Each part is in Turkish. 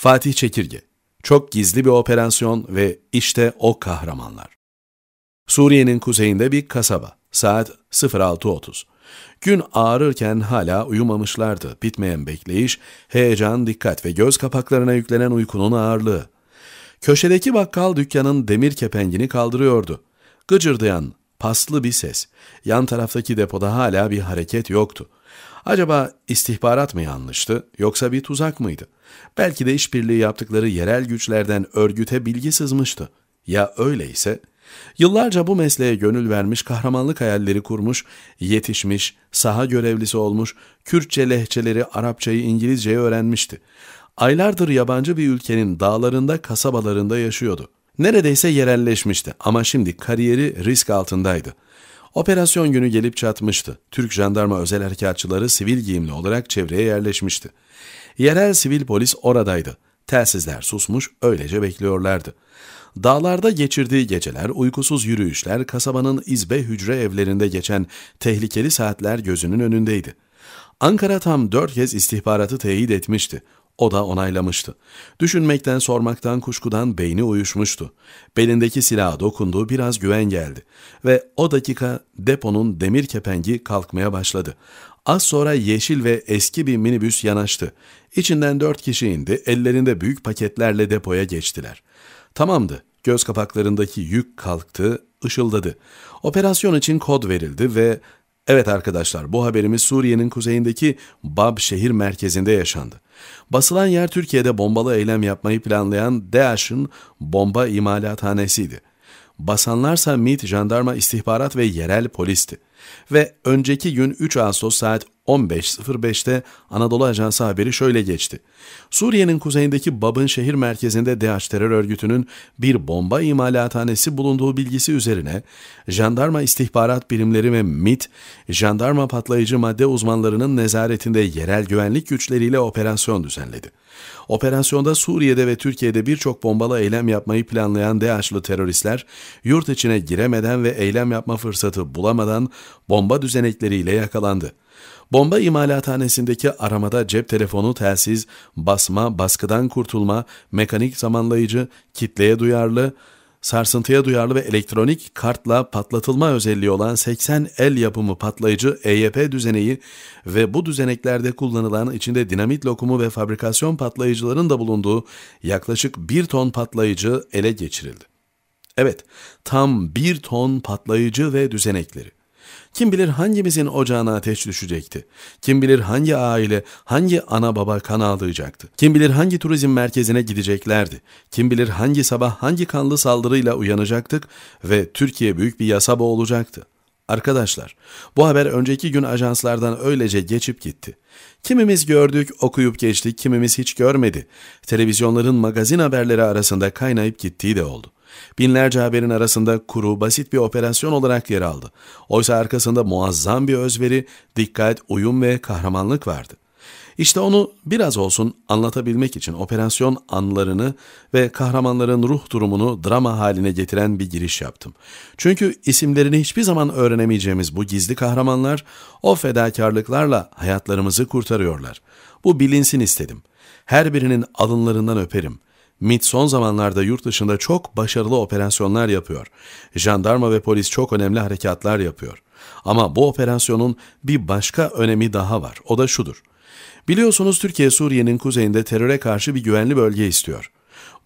Fatih Çekirge, çok gizli bir operasyon ve işte o kahramanlar. Suriye'nin kuzeyinde bir kasaba, saat 06.30. Gün ağrırken hala uyumamışlardı, bitmeyen bekleyiş, heyecan, dikkat ve göz kapaklarına yüklenen uykunun ağırlığı. Köşedeki bakkal dükkanın demir kepengini kaldırıyordu. Gıcırdayan, paslı bir ses. Yan taraftaki depoda hala bir hareket yoktu. Acaba istihbarat mı yanlıştı yoksa bir tuzak mıydı? Belki de işbirliği yaptıkları yerel güçlerden örgüte bilgi sızmıştı. Ya öyleyse? Yıllarca bu mesleğe gönül vermiş, kahramanlık hayalleri kurmuş, yetişmiş, saha görevlisi olmuş, Kürtçe lehçeleri, Arapçayı, İngilizceyi öğrenmişti. Aylardır yabancı bir ülkenin dağlarında, kasabalarında yaşıyordu. Neredeyse yerelleşmişti ama şimdi kariyeri risk altındaydı. Operasyon günü gelip çatmıştı. Türk jandarma özel harekatçıları sivil giyimli olarak çevreye yerleşmişti. Yerel sivil polis oradaydı. Telsizler susmuş, öylece bekliyorlardı. Dağlarda geçirdiği geceler, uykusuz yürüyüşler, kasabanın izbe hücre evlerinde geçen tehlikeli saatler gözünün önündeydi. Ankara tam dört kez istihbaratı teyit etmişti. O da onaylamıştı. Düşünmekten, sormaktan, kuşkudan beyni uyuşmuştu. Belindeki silaha dokunduğu biraz güven geldi. Ve o dakika deponun demir kepengi kalkmaya başladı. Az sonra yeşil ve eski bir minibüs yanaştı. İçinden dört kişi indi, ellerinde büyük paketlerle depoya geçtiler. Tamamdı. Göz kapaklarındaki yük kalktı, ışıldadı. Operasyon için kod verildi ve Evet arkadaşlar bu haberimiz Suriye'nin kuzeyindeki Bab şehir merkezinde yaşandı. Basılan yer Türkiye'de bombalı eylem yapmayı planlayan DAEŞ'in bomba imalathanesiydi. Basanlarsa MİT, jandarma, istihbarat ve yerel polisti. Ve önceki gün 3 Ağustos saat 15.05'te Anadolu Ajansı haberi şöyle geçti. Suriye'nin kuzeyindeki Bab'ın şehir merkezinde DH terör örgütünün bir bomba imalathanesi bulunduğu bilgisi üzerine jandarma istihbarat birimleri ve MIT, jandarma patlayıcı madde uzmanlarının nezaretinde yerel güvenlik güçleriyle operasyon düzenledi. Operasyonda Suriye'de ve Türkiye'de birçok bombalı eylem yapmayı planlayan DAEŞ'lı teröristler yurt içine giremeden ve eylem yapma fırsatı bulamadan bomba düzenekleriyle yakalandı. Bomba imalathanesindeki aramada cep telefonu, telsiz, basma, baskıdan kurtulma, mekanik zamanlayıcı, kitleye duyarlı, sarsıntıya duyarlı ve elektronik kartla patlatılma özelliği olan 80 el yapımı patlayıcı EYP düzeneği ve bu düzeneklerde kullanılan içinde dinamit lokumu ve fabrikasyon patlayıcıların da bulunduğu yaklaşık 1 ton patlayıcı ele geçirildi. Evet, tam 1 ton patlayıcı ve düzenekleri. Kim bilir hangimizin ocağına ateş düşecekti? Kim bilir hangi aile, hangi ana baba kan ağlayacaktı? Kim bilir hangi turizm merkezine gideceklerdi? Kim bilir hangi sabah hangi kanlı saldırıyla uyanacaktık ve Türkiye büyük bir yasa boğulacaktı? Arkadaşlar, bu haber önceki gün ajanslardan öylece geçip gitti. Kimimiz gördük, okuyup geçtik, kimimiz hiç görmedi. Televizyonların magazin haberleri arasında kaynayıp gittiği de oldu. Binlerce haberin arasında kuru, basit bir operasyon olarak yer aldı. Oysa arkasında muazzam bir özveri, dikkat, uyum ve kahramanlık vardı. İşte onu biraz olsun anlatabilmek için operasyon anlarını ve kahramanların ruh durumunu drama haline getiren bir giriş yaptım. Çünkü isimlerini hiçbir zaman öğrenemeyeceğimiz bu gizli kahramanlar o fedakarlıklarla hayatlarımızı kurtarıyorlar. Bu bilinsin istedim. Her birinin alınlarından öperim. MIT son zamanlarda yurt dışında çok başarılı operasyonlar yapıyor. Jandarma ve polis çok önemli harekatlar yapıyor. Ama bu operasyonun bir başka önemi daha var. O da şudur. Biliyorsunuz Türkiye Suriye'nin kuzeyinde teröre karşı bir güvenli bölge istiyor.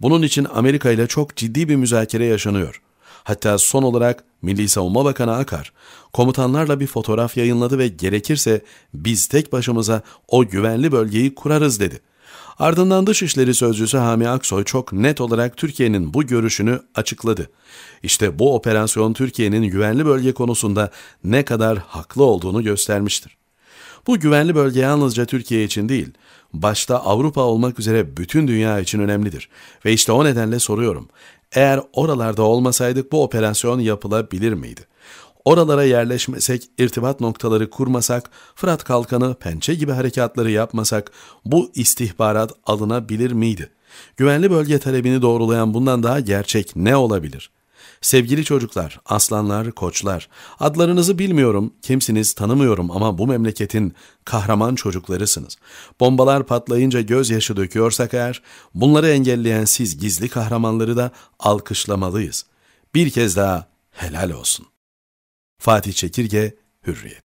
Bunun için Amerika ile çok ciddi bir müzakere yaşanıyor. Hatta son olarak Milli Savunma Bakanı Akar, komutanlarla bir fotoğraf yayınladı ve gerekirse biz tek başımıza o güvenli bölgeyi kurarız dedi.'' Ardından Dışişleri Sözcüsü Hami Aksoy çok net olarak Türkiye'nin bu görüşünü açıkladı. İşte bu operasyon Türkiye'nin güvenli bölge konusunda ne kadar haklı olduğunu göstermiştir. Bu güvenli bölge yalnızca Türkiye için değil, başta Avrupa olmak üzere bütün dünya için önemlidir. Ve işte o nedenle soruyorum, eğer oralarda olmasaydık bu operasyon yapılabilir miydi? Oralara yerleşmesek, irtibat noktaları kurmasak, Fırat Kalkanı pençe gibi harekatları yapmasak bu istihbarat alınabilir miydi? Güvenli bölge talebini doğrulayan bundan daha gerçek ne olabilir? Sevgili çocuklar, aslanlar, koçlar, adlarınızı bilmiyorum, kimsiniz tanımıyorum ama bu memleketin kahraman çocuklarısınız. Bombalar patlayınca gözyaşı döküyorsak eğer, bunları engelleyen siz gizli kahramanları da alkışlamalıyız. Bir kez daha helal olsun. Fatih Çekirge, Hürriyet